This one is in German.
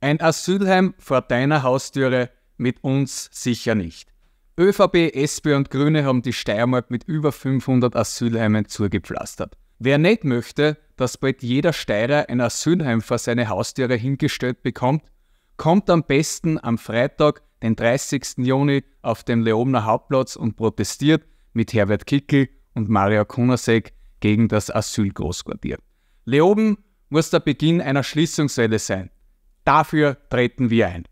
Ein Asylheim vor deiner Haustüre mit uns sicher nicht. ÖVP, SP und Grüne haben die Steiermark mit über 500 Asylheimen zugepflastert. Wer nicht möchte, dass bald jeder Steirer ein Asylheim vor seine Haustüre hingestellt bekommt, kommt am besten am Freitag, den 30. Juni, auf dem Leobner Hauptplatz und protestiert mit Herbert Kickel und Maria Kunasek gegen das Asylgroßquartier. Leoben muss der Beginn einer Schließungswelle sein. Dafür treten wir ein.